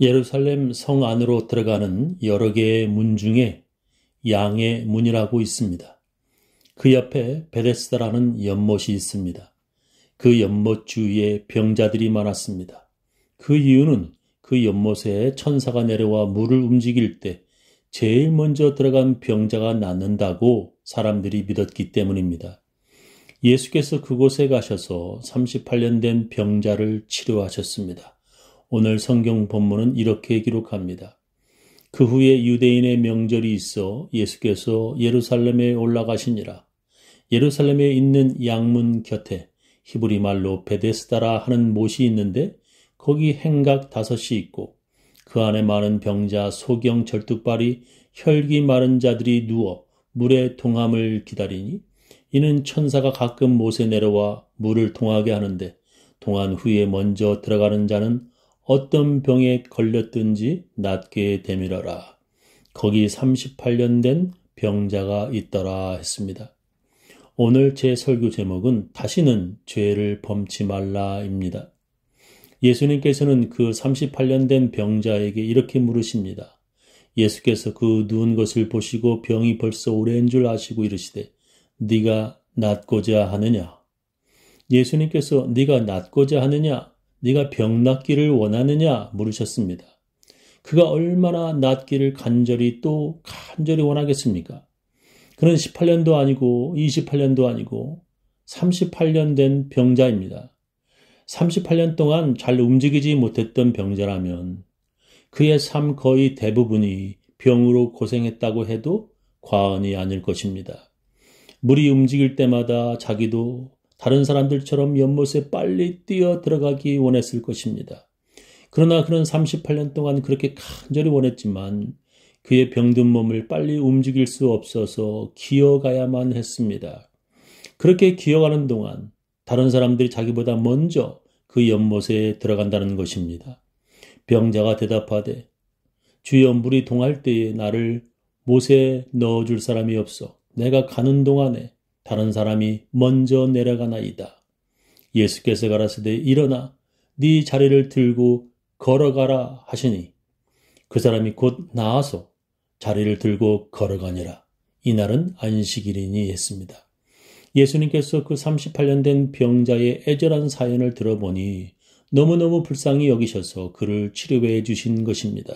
예루살렘 성 안으로 들어가는 여러 개의 문 중에 양의 문이라고 있습니다. 그 옆에 베데스다라는 연못이 있습니다. 그 연못 주위에 병자들이 많았습니다. 그 이유는 그 연못에 천사가 내려와 물을 움직일 때 제일 먼저 들어간 병자가 낫는다고 사람들이 믿었기 때문입니다. 예수께서 그곳에 가셔서 38년 된 병자를 치료하셨습니다. 오늘 성경 본문은 이렇게 기록합니다. 그 후에 유대인의 명절이 있어 예수께서 예루살렘에 올라가시니라. 예루살렘에 있는 양문 곁에 히브리 말로 베데스다라 하는 못이 있는데 거기 행각 다섯이 있고 그 안에 많은 병자, 소경, 절뚝발이, 혈기 마른 자들이 누워 물의 동함을 기다리니 이는 천사가 가끔 못에 내려와 물을 통하게 하는데 동안 후에 먼저 들어가는 자는 어떤 병에 걸렸든지 낫게 되밀어라. 거기 38년 된 병자가 있더라 했습니다. 오늘 제 설교 제목은 다시는 죄를 범치 말라입니다. 예수님께서는 그 38년 된 병자에게 이렇게 물으십니다. 예수께서 그 누운 것을 보시고 병이 벌써 오래인 줄 아시고 이르시되 네가 낫고자 하느냐? 예수님께서 네가 낫고자 하느냐? 네가 병 낫기를 원하느냐 물으셨습니다. 그가 얼마나 낫기를 간절히 또 간절히 원하겠습니까? 그는 18년도 아니고 28년도 아니고 38년 된 병자입니다. 38년 동안 잘 움직이지 못했던 병자라면 그의 삶 거의 대부분이 병으로 고생했다고 해도 과언이 아닐 것입니다. 물이 움직일 때마다 자기도 다른 사람들처럼 연못에 빨리 뛰어 들어가기 원했을 것입니다. 그러나 그는 38년 동안 그렇게 간절히 원했지만 그의 병든 몸을 빨리 움직일 수 없어서 기어가야만 했습니다. 그렇게 기어가는 동안 다른 사람들이 자기보다 먼저 그 연못에 들어간다는 것입니다. 병자가 대답하되 주여 물이 동할 때에 나를 못에 넣어줄 사람이 없어 내가 가는 동안에 다른 사람이 먼저 내려가나이다. 예수께서 가라사대 일어나 네 자리를 들고 걸어가라 하시니 그 사람이 곧 나아서 자리를 들고 걸어가니라. 이날은 안식일이니 했습니다. 예수님께서 그 38년 된 병자의 애절한 사연을 들어보니 너무너무 불쌍히 여기셔서 그를 치료해 주신 것입니다.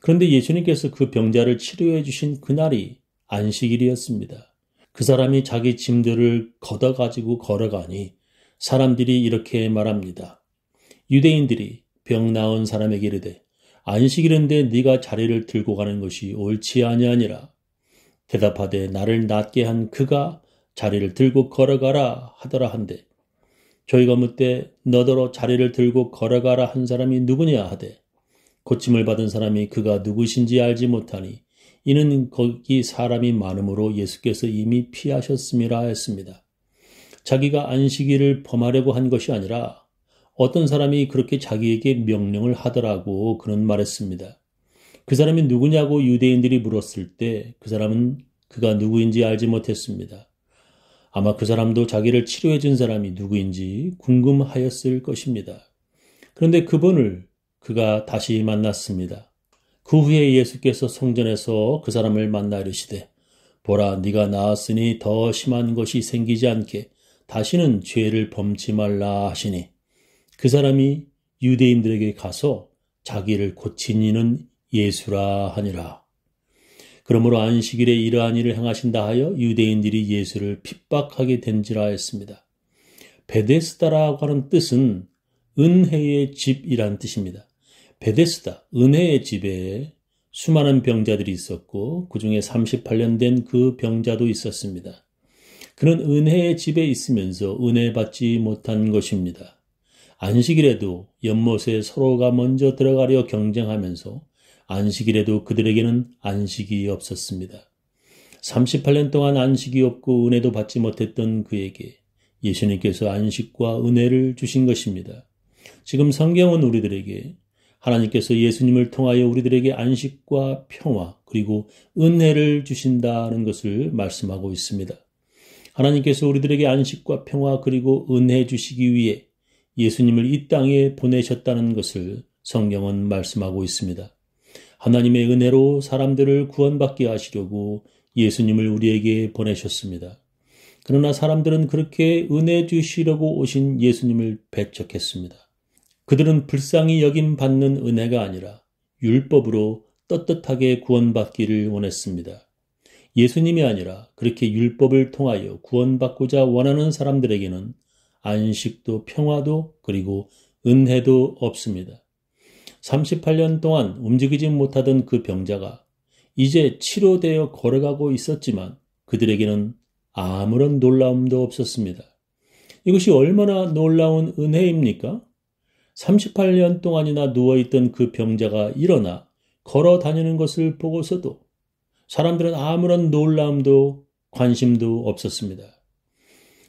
그런데 예수님께서 그 병자를 치료해 주신 그날이 안식일이었습니다. 그 사람이 자기 짐들을 걷어 가지고 걸어가니 사람들이 이렇게 말합니다. 유대인들이 병 나은 사람에게 이르되 안식이인데 네가 자리를 들고 가는 것이 옳지 아니하니라. 대답하되 나를 낫게 한 그가 자리를 들고 걸어가라 하더라 한데 저희가 묻되 너더러 자리를 들고 걸어가라 한 사람이 누구냐 하되 고침을 받은 사람이 그가 누구신지 알지 못하니 이는 거기 사람이 많으므로 예수께서 이미 피하셨음이라 했습니다. 자기가 안식일을 범하려고 한 것이 아니라 어떤 사람이 그렇게 자기에게 명령을 하더라고 그런 말했습니다. 그 사람이 누구냐고 유대인들이 물었을 때 그 사람은 그가 누구인지 알지 못했습니다. 아마 그 사람도 자기를 치료해 준 사람이 누구인지 궁금하였을 것입니다. 그런데 그분을 그가 다시 만났습니다. 그 후에 예수께서 성전에서 그 사람을 만나 이르시되 보라 네가 나았으니 더 심한 것이 생기지 않게 다시는 죄를 범치 말라 하시니 그 사람이 유대인들에게 가서 자기를 고친 이는 예수라 하니라. 그러므로 안식일에 이러한 일을 행하신다 하여 유대인들이 예수를 핍박하게 된지라 했습니다. 베데스다라고 하는 뜻은 은혜의 집이란 뜻입니다. 베데스다 은혜의 집에 수많은 병자들이 있었고 그 중에 38년 된 그 병자도 있었습니다. 그는 은혜의 집에 있으면서 은혜 받지 못한 것입니다. 안식일에도 연못에 서로가 먼저 들어가려 경쟁하면서 안식일에도 그들에게는 안식이 없었습니다. 38년 동안 안식이 없고 은혜도 받지 못했던 그에게 예수님께서 안식과 은혜를 주신 것입니다. 지금 성경은 우리들에게 하나님께서 예수님을 통하여 우리들에게 안식과 평화 그리고 은혜를 주신다는 것을 말씀하고 있습니다. 하나님께서 우리들에게 안식과 평화 그리고 은혜 주시기 위해 예수님을 이 땅에 보내셨다는 것을 성경은 말씀하고 있습니다. 하나님의 은혜로 사람들을 구원받게 하시려고 예수님을 우리에게 보내셨습니다. 그러나 사람들은 그렇게 은혜 주시려고 오신 예수님을 배척했습니다. 그들은 불쌍히 여김 받는 은혜가 아니라 율법으로 떳떳하게 구원받기를 원했습니다. 예수님이 아니라 그렇게 율법을 통하여 구원받고자 원하는 사람들에게는 안식도 평화도 그리고 은혜도 없습니다. 38년 동안 움직이지 못하던 그 병자가 이제 치료되어 걸어가고 있었지만 그들에게는 아무런 놀라움도 없었습니다. 이것이 얼마나 놀라운 은혜입니까? 38년 동안이나 누워있던 그 병자가 일어나 걸어 다니는 것을 보고서도 사람들은 아무런 놀람도 관심도 없었습니다.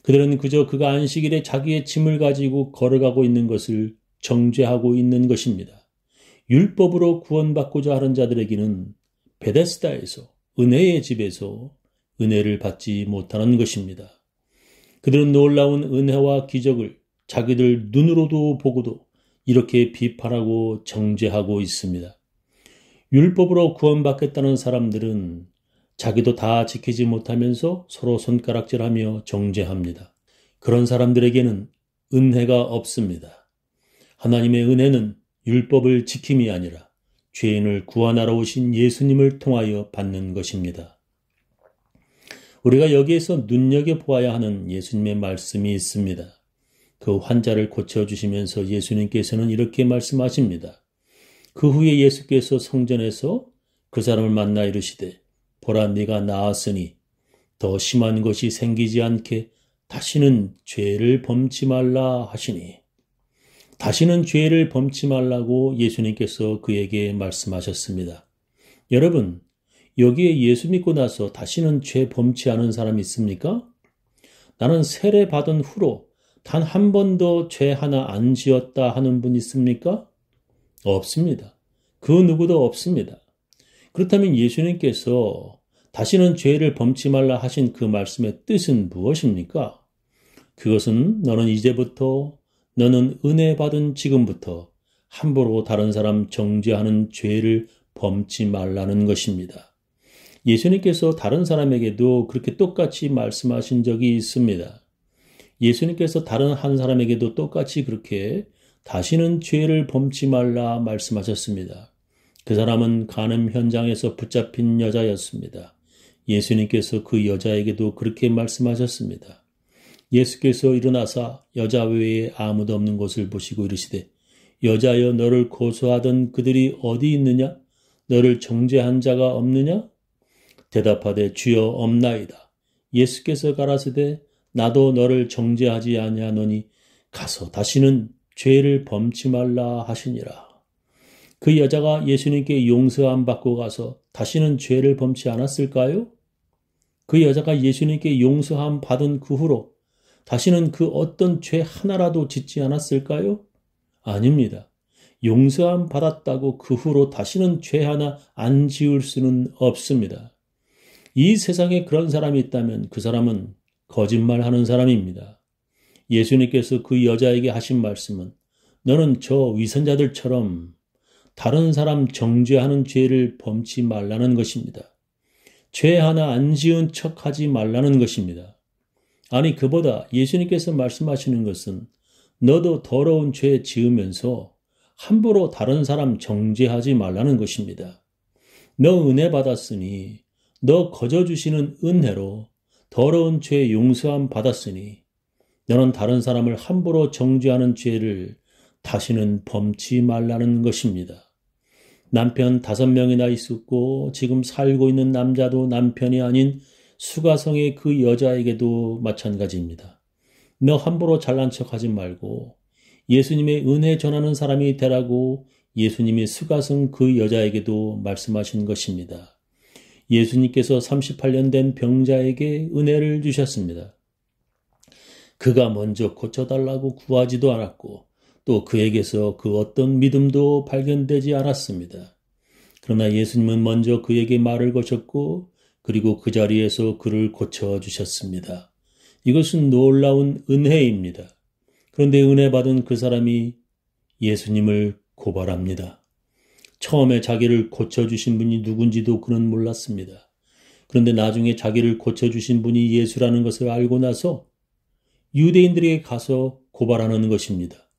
그들은 그저 그가 안식일에 자기의 짐을 가지고 걸어가고 있는 것을 정죄하고 있는 것입니다. 율법으로 구원받고자 하는 자들에게는 베데스다에서 은혜의 집에서 은혜를 받지 못하는 것입니다. 그들은 놀라운 은혜와 기적을 자기들 눈으로도 보고도 이렇게 비판하고 정죄하고 있습니다. 율법으로 구원받겠다는 사람들은 자기도 다 지키지 못하면서 서로 손가락질하며 정죄합니다. 그런 사람들에게는 은혜가 없습니다. 하나님의 은혜는 율법을 지킴이 아니라 죄인을 구원하러 오신 예수님을 통하여 받는 것입니다. 우리가 여기에서 눈여겨보아야 하는 예수님의 말씀이 있습니다. 그 환자를 고쳐주시면서 예수님께서는 이렇게 말씀하십니다. 그 후에 예수께서 성전에서 그 사람을 만나 이르시되 보라 네가 나았으니 더 심한 것이 생기지 않게 다시는 죄를 범치 말라 하시니 다시는 죄를 범치 말라고 예수님께서 그에게 말씀하셨습니다. 여러분 여기에 예수 믿고 나서 다시는 죄 범치 않은 사람 있습니까? 나는 세례 받은 후로 단한 번도 죄 하나 안 지었다 하는 분 있습니까? 없습니다. 그 누구도 없습니다. 그렇다면 예수님께서 다시는 죄를 범치 말라 하신 그 말씀의 뜻은 무엇입니까? 그것은 너는 이제부터 너는 은혜 받은 지금부터 함부로 다른 사람 정죄하는 죄를 범치 말라는 것입니다. 예수님께서 다른 사람에게도 그렇게 똑같이 말씀하신 적이 있습니다. 예수님께서 다른 한 사람에게도 똑같이 그렇게 다시는 죄를 범치 말라 말씀하셨습니다. 그 사람은 가늠 현장에서 붙잡힌 여자였습니다. 예수님께서 그 여자에게도 그렇게 말씀하셨습니다. 예수께서 일어나사 여자 외에 아무도 없는 것을 보시고 이르시되 여자여 너를 고소하던 그들이 어디 있느냐? 너를 정죄한 자가 없느냐? 대답하되 주여 없나이다. 예수께서 가라사대 나도 너를 정죄하지 아니하노니 가서 다시는 죄를 범치 말라 하시니라. 그 여자가 예수님께 용서함 받고 가서 다시는 죄를 범치 않았을까요? 그 여자가 예수님께 용서함 받은 그 후로 다시는 그 어떤 죄 하나라도 짓지 않았을까요? 아닙니다. 용서함 받았다고 그 후로 다시는 죄 하나 안지울 수는 없습니다. 이 세상에 그런 사람이 있다면 그 사람은 거짓말하는 사람입니다. 예수님께서 그 여자에게 하신 말씀은 너는 저 위선자들처럼 다른 사람 정죄하는 죄를 범치 말라는 것입니다. 죄 하나 안 지은 척 하지 말라는 것입니다. 아니, 그보다 예수님께서 말씀하시는 것은 너도 더러운 죄 지으면서 함부로 다른 사람 정죄하지 말라는 것입니다. 너 은혜 받았으니 너 거저 주시는 은혜로 더러운 죄 용서함 받았으니 너는 다른 사람을 함부로 정죄하는 죄를 다시는 범치 말라는 것입니다. 남편 다섯 명이나 있었고 지금 살고 있는 남자도 남편이 아닌 수가성의 그 여자에게도 마찬가지입니다. 너 함부로 잘난 척하지 말고 예수님의 은혜 전하는 사람이 되라고 예수님이 수가성 그 여자에게도 말씀하신 것입니다. 예수님께서 38년 된 병자에게 은혜를 주셨습니다. 그가 먼저 고쳐달라고 구하지도 않았고 또 그에게서 그 어떤 믿음도 발견되지 않았습니다. 그러나 예수님은 먼저 그에게 말을 거셨고 그리고 그 자리에서 그를 고쳐 주셨습니다. 이것은 놀라운 은혜입니다. 그런데 은혜 받은 그 사람이 예수님을 고발합니다. 처음에 자기를 고쳐주신 분이 누군지도 그는 몰랐습니다. 그런데 나중에 자기를 고쳐주신 분이 예수라는 것을 알고 나서 유대인들에게 가서 고발하는 것입니다.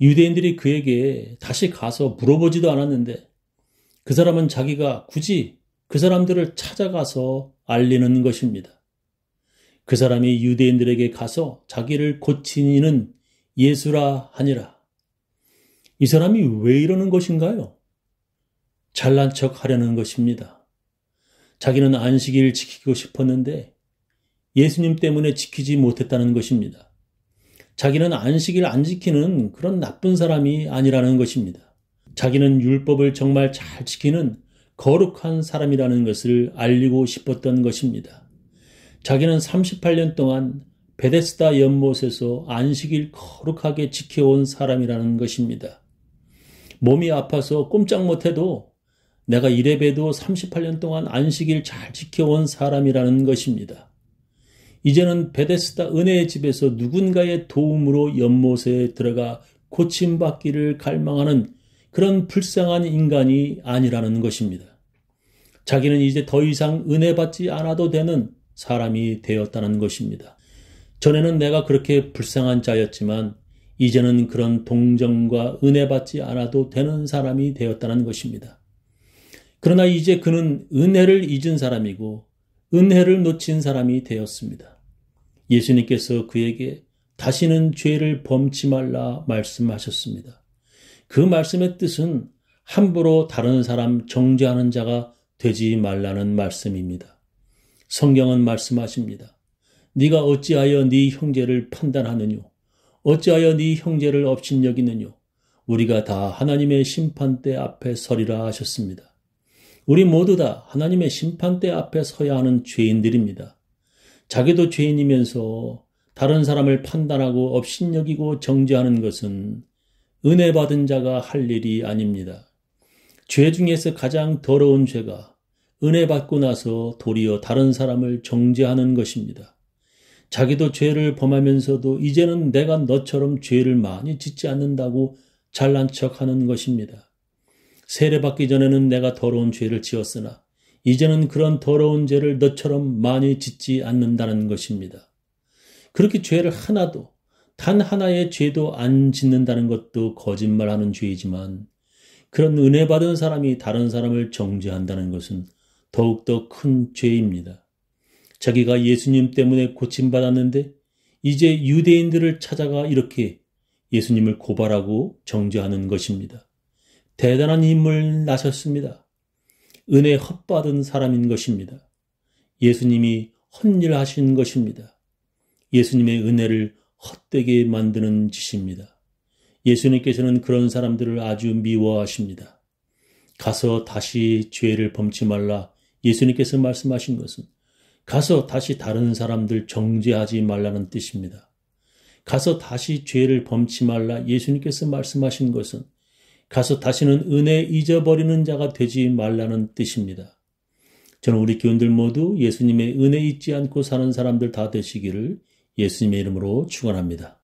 유대인들이 그에게 다시 가서 물어보지도 않았는데 그 사람은 자기가 굳이 그 사람들을 찾아가서 알리는 것입니다. 그 사람이 유대인들에게 가서 자기를 고친 이는 예수라 하니라. 이 사람이 왜 이러는 것인가요? 잘난 척 하려는 것입니다. 자기는 안식일 지키고 싶었는데 예수님 때문에 지키지 못했다는 것입니다. 자기는 안식일 안 지키는 그런 나쁜 사람이 아니라는 것입니다. 자기는 율법을 정말 잘 지키는 거룩한 사람이라는 것을 알리고 싶었던 것입니다. 자기는 38년 동안 베데스다 연못에서 안식일 거룩하게 지켜온 사람이라는 것입니다. 몸이 아파서 꼼짝 못해도 내가 이래봬도 38년 동안 안식일 잘 지켜온 사람이라는 것입니다. 이제는 베데스다 은혜의 집에서 누군가의 도움으로 연못에 들어가 고침받기를 갈망하는 그런 불쌍한 인간이 아니라는 것입니다. 자기는 이제 더 이상 은혜 받지 않아도 되는 사람이 되었다는 것입니다. 전에는 내가 그렇게 불쌍한 자였지만 이제는 그런 동정과 은혜 받지 않아도 되는 사람이 되었다는 것입니다. 그러나 이제 그는 은혜를 잊은 사람이고 은혜를 놓친 사람이 되었습니다. 예수님께서 그에게 다시는 죄를 범치 말라 말씀하셨습니다. 그 말씀의 뜻은 함부로 다른 사람 정죄하는 자가 되지 말라는 말씀입니다. 성경은 말씀하십니다. 네가 어찌하여 네 형제를 판단하느뇨? 어찌하여 네 형제를 업신여기느뇨? 우리가 다 하나님의 심판대 앞에 서리라 하셨습니다. 우리 모두 다 하나님의 심판대 앞에 서야 하는 죄인들입니다. 자기도 죄인이면서 다른 사람을 판단하고 업신여기고 정죄하는 것은 은혜 받은 자가 할 일이 아닙니다. 죄 중에서 가장 더러운 죄가 은혜 받고 나서 도리어 다른 사람을 정죄하는 것입니다. 자기도 죄를 범하면서도 이제는 내가 너처럼 죄를 많이 짓지 않는다고 잘난 척 하는 것입니다. 세례받기 전에는 내가 더러운 죄를 지었으나 이제는 그런 더러운 죄를 너처럼 많이 짓지 않는다는 것입니다. 그렇게 죄를 하나도 단 하나의 죄도 안 짓는다는 것도 거짓말하는 죄이지만 그런 은혜 받은 사람이 다른 사람을 정죄한다는 것은 더욱더 큰 죄입니다. 자기가 예수님 때문에 고침받았는데 이제 유대인들을 찾아가 이렇게 예수님을 고발하고 정죄하는 것입니다. 대단한 인물 나셨습니다. 은혜 헛받은 사람인 것입니다. 예수님이 헛일하신 것입니다. 예수님의 은혜를 헛되게 만드는 짓입니다. 예수님께서는 그런 사람들을 아주 미워하십니다. 가서 다시 죄를 범치 말라 예수님께서 말씀하신 것은 가서 다시 다른 사람들 정죄하지 말라는 뜻입니다. 가서 다시 죄를 범치 말라 예수님께서 말씀하신 것은 가서 다시는 은혜 잊어버리는 자가 되지 말라는 뜻입니다. 저는 우리 교인들 모두 예수님의 은혜 잊지 않고 사는 사람들 다 되시기를 예수님의 이름으로 축원합니다.